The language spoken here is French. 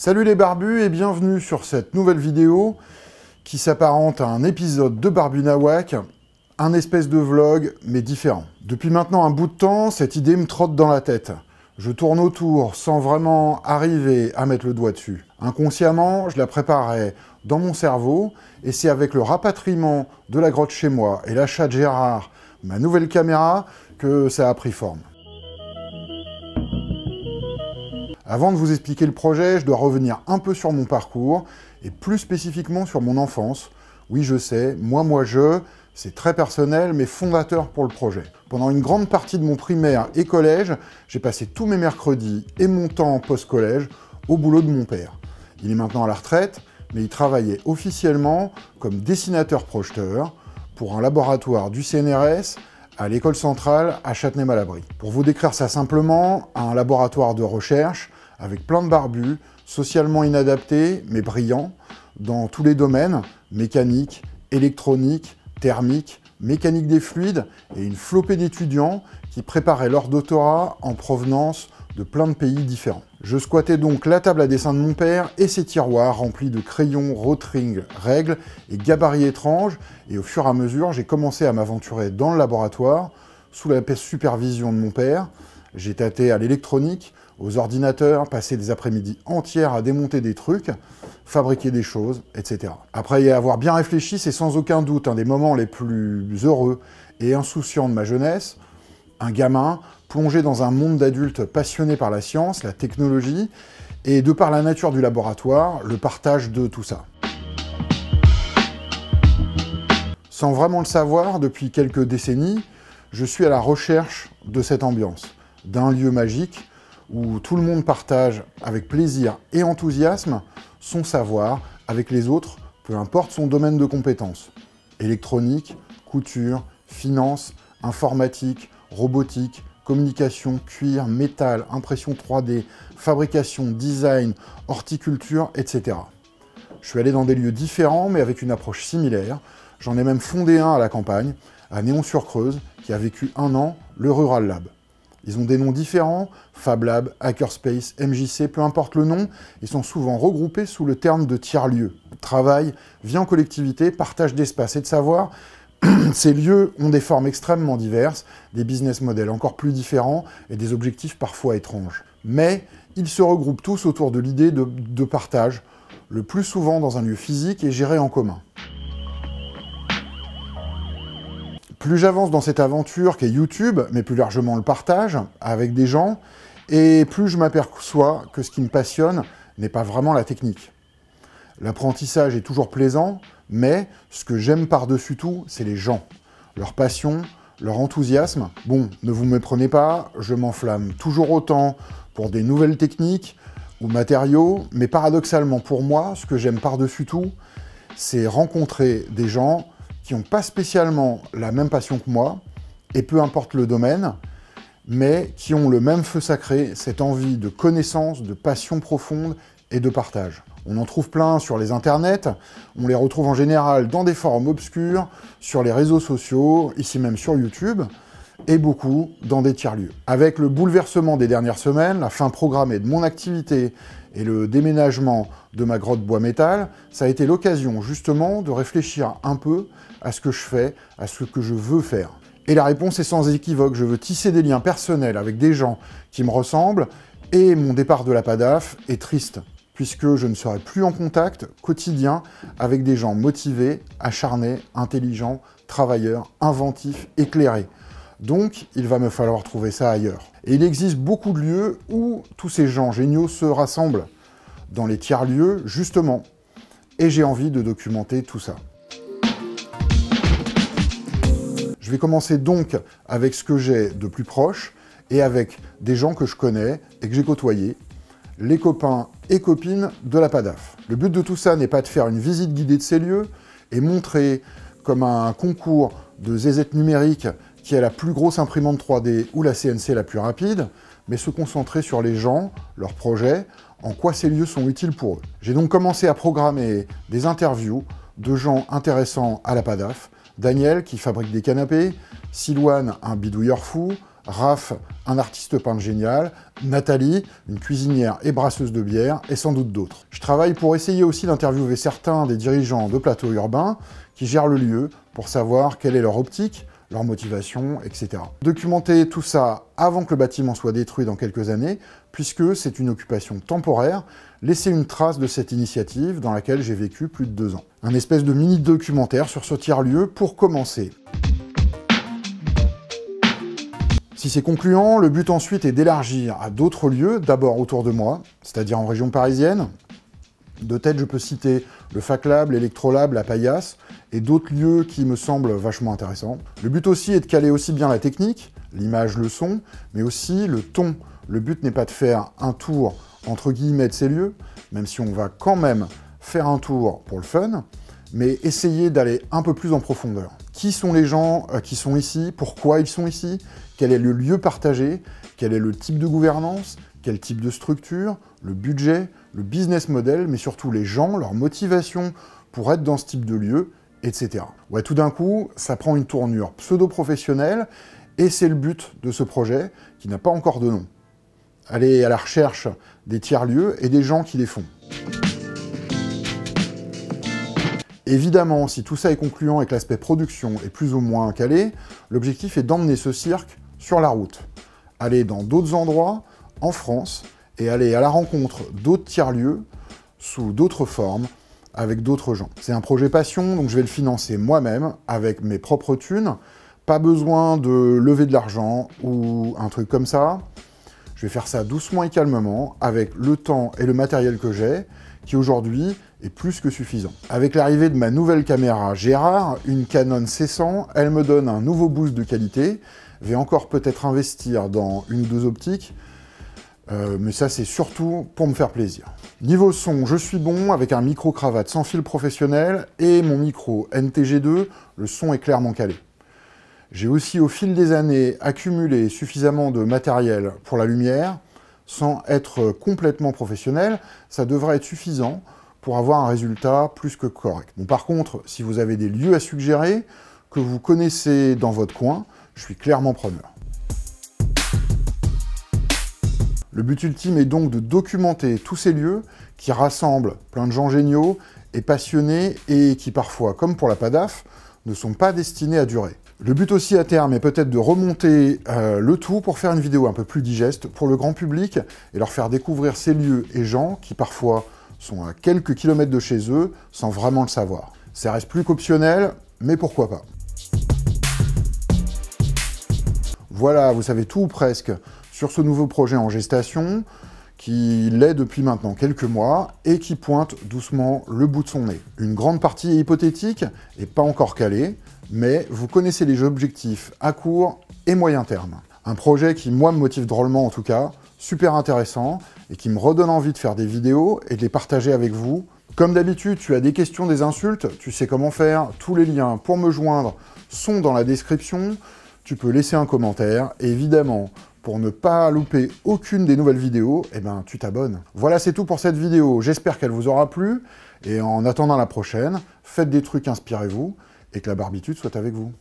Salut les barbus et bienvenue sur cette nouvelle vidéo qui s'apparente à un épisode de Barbu Nawak, un espèce de vlog mais différent. Depuis maintenant un bout de temps, cette idée me trotte dans la tête. Je tourne autour sans vraiment arriver à mettre le doigt dessus. Inconsciemment, je la préparais dans mon cerveau et c'est avec le rapatriement de la grotte chez moi et l'achat de Gérard, ma nouvelle caméra, que ça a pris forme. Avant de vous expliquer le projet, je dois revenir un peu sur mon parcours, et plus spécifiquement sur mon enfance. Oui, je sais, moi, moi, je, c'est très personnel, mais fondateur pour le projet. Pendant une grande partie de mon primaire et collège, j'ai passé tous mes mercredis et mon temps post-collège au boulot de mon père. Il est maintenant à la retraite, mais il travaillait officiellement comme dessinateur-projeteur pour un laboratoire du CNRS à l'école centrale à Châtenay-Malabry. Pour vous décrire ça simplement, un laboratoire de recherche avec plein de barbus, socialement inadaptés, mais brillants, dans tous les domaines, mécanique, électronique, thermique, mécanique des fluides, et une flopée d'étudiants qui préparaient leur doctorat en provenance de plein de pays différents. Je squattais donc la table à dessin de mon père et ses tiroirs remplis de crayons, rotring, règles et gabarits étranges, et au fur et à mesure, j'ai commencé à m'aventurer dans le laboratoire, sous la supervision de mon père. J'ai tâté à l'électronique, aux ordinateurs, passer des après-midi entières à démonter des trucs, fabriquer des choses, etc. Après y avoir bien réfléchi, c'est sans aucun doute un des moments les plus heureux et insouciants de ma jeunesse. Un gamin plongé dans un monde d'adultes passionnés par la science, la technologie, et de par la nature du laboratoire, le partage de tout ça. Sans vraiment le savoir, depuis quelques décennies, je suis à la recherche de cette ambiance, d'un lieu magique où tout le monde partage avec plaisir et enthousiasme son savoir avec les autres, peu importe son domaine de compétences. Électronique, couture, finance, informatique, robotique, communication, cuir, métal, impression 3D, fabrication, design, horticulture, etc. Je suis allé dans des lieux différents mais avec une approche similaire. J'en ai même fondé un à la campagne, à Néon-sur-Creuse, qui a vécu un an, le Rural Lab. Ils ont des noms différents, Fab Lab, Hackerspace, MJC, peu importe le nom, ils sont souvent regroupés sous le terme de tiers-lieux. Travail, vie en collectivité, partage d'espace et de savoir, ces lieux ont des formes extrêmement diverses, des business models encore plus différents et des objectifs parfois étranges. Mais ils se regroupent tous autour de l'idée de, de partage, le plus souvent dans un lieu physique et géré en commun. plus j'avance dans cette aventure qu'est YouTube, mais plus largement le partage avec des gens, et plus je m'aperçois que ce qui me passionne n'est pas vraiment la technique. L'apprentissage est toujours plaisant, mais ce que j'aime par-dessus tout, c'est les gens, leur passion, leur enthousiasme. Bon, ne vous méprenez pas, je m'enflamme toujours autant pour des nouvelles techniques ou matériaux, mais paradoxalement pour moi, ce que j'aime par-dessus tout, c'est rencontrer des gens qui n'ont pas spécialement la même passion que moi, et peu importe le domaine, mais qui ont le même feu sacré, cette envie de connaissance, de passion profonde et de partage. On en trouve plein sur les internets, on les retrouve en général dans des forums obscurs, sur les réseaux sociaux, ici même sur YouTube et beaucoup dans des tiers-lieux. Avec le bouleversement des dernières semaines, la fin programmée de mon activité et le déménagement de ma grotte bois métal, ça a été l'occasion justement de réfléchir un peu à ce que je fais, à ce que je veux faire. Et la réponse est sans équivoque, je veux tisser des liens personnels avec des gens qui me ressemblent, et mon départ de la PADAF est triste, puisque je ne serai plus en contact quotidien avec des gens motivés, acharnés, intelligents, travailleurs, inventifs, éclairés. Donc, il va me falloir trouver ça ailleurs. Et il existe beaucoup de lieux où tous ces gens géniaux se rassemblent, dans les tiers-lieux, justement. Et j'ai envie de documenter tout ça. Je vais commencer donc avec ce que j'ai de plus proche et avec des gens que je connais et que j'ai côtoyés, les copains et copines de la PADAF. Le but de tout ça n'est pas de faire une visite guidée de ces lieux et montrer comme un concours de zézettes numériques qui a la plus grosse imprimante 3D ou la CNC la plus rapide, mais se concentrer sur les gens, leurs projets, en quoi ces lieux sont utiles pour eux. J'ai donc commencé à programmer des interviews de gens intéressants à la PADAF, Daniel qui fabrique des canapés, Silouane un bidouilleur fou, Raph, un artiste peintre génial, Nathalie, une cuisinière et brasseuse de bière, et sans doute d'autres. Je travaille pour essayer aussi d'interviewer certains des dirigeants de plateaux urbains qui gèrent le lieu pour savoir quelle est leur optique, leur motivation, etc. Documenter tout ça avant que le bâtiment soit détruit dans quelques années, puisque c'est une occupation temporaire, laisser une trace de cette initiative dans laquelle j'ai vécu plus de deux ans. Un espèce de mini-documentaire sur ce tiers-lieu pour commencer. Si c'est concluant, le but ensuite est d'élargir à d'autres lieux, d'abord autour de moi, c'est-à-dire en région parisienne. De tête, je peux citer le FacLab, l'Electrolab, la Paillasse, et d'autres lieux qui me semblent vachement intéressants. Le but aussi est de caler aussi bien la technique, l'image, le son, mais aussi le ton. Le but n'est pas de faire un tour entre guillemets de ces lieux, même si on va quand même faire un tour pour le fun, mais essayer d'aller un peu plus en profondeur. Qui sont les gens euh, qui sont ici Pourquoi ils sont ici Quel est le lieu partagé Quel est le type de gouvernance Quel type de structure Le budget Le business model Mais surtout les gens, leur motivation pour être dans ce type de lieu etc. Ouais, tout d'un coup, ça prend une tournure pseudo-professionnelle, et c'est le but de ce projet, qui n'a pas encore de nom. Aller à la recherche des tiers-lieux et des gens qui les font. Évidemment, si tout ça est concluant et que l'aspect production est plus ou moins calé, l'objectif est d'emmener ce cirque sur la route, aller dans d'autres endroits, en France, et aller à la rencontre d'autres tiers-lieux, sous d'autres formes, avec d'autres gens. C'est un projet passion, donc je vais le financer moi-même avec mes propres thunes. Pas besoin de lever de l'argent ou un truc comme ça. Je vais faire ça doucement et calmement avec le temps et le matériel que j'ai, qui aujourd'hui est plus que suffisant. Avec l'arrivée de ma nouvelle caméra Gérard, une Canon C100, elle me donne un nouveau boost de qualité. Je vais encore peut-être investir dans une ou deux optiques, euh, mais ça, c'est surtout pour me faire plaisir. Niveau son, je suis bon avec un micro-cravate sans fil professionnel et mon micro NTG2, le son est clairement calé. J'ai aussi au fil des années accumulé suffisamment de matériel pour la lumière. Sans être complètement professionnel, ça devrait être suffisant pour avoir un résultat plus que correct. par contre, si vous avez des lieux à suggérer, que vous connaissez dans votre coin, je suis clairement preneur. Le but ultime est donc de documenter tous ces lieux qui rassemblent plein de gens géniaux et passionnés et qui parfois, comme pour la PADAF, ne sont pas destinés à durer. Le but aussi à terme est peut-être de remonter euh, le tout pour faire une vidéo un peu plus digeste pour le grand public et leur faire découvrir ces lieux et gens qui parfois sont à quelques kilomètres de chez eux sans vraiment le savoir. Ça reste plus qu'optionnel, mais pourquoi pas. Voilà, vous savez tout presque sur ce nouveau projet en gestation, qui l'est depuis maintenant quelques mois et qui pointe doucement le bout de son nez. Une grande partie est hypothétique et pas encore calée, mais vous connaissez les objectifs à court et moyen terme. Un projet qui, moi, me motive drôlement en tout cas, super intéressant et qui me redonne envie de faire des vidéos et de les partager avec vous. Comme d'habitude, tu as des questions, des insultes, tu sais comment faire, tous les liens pour me joindre sont dans la description, tu peux laisser un commentaire, évidemment, pour ne pas louper aucune des nouvelles vidéos, eh ben, tu t'abonnes. Voilà, c'est tout pour cette vidéo. J'espère qu'elle vous aura plu. Et en attendant la prochaine, faites des trucs, inspirez-vous, et que la barbitude soit avec vous.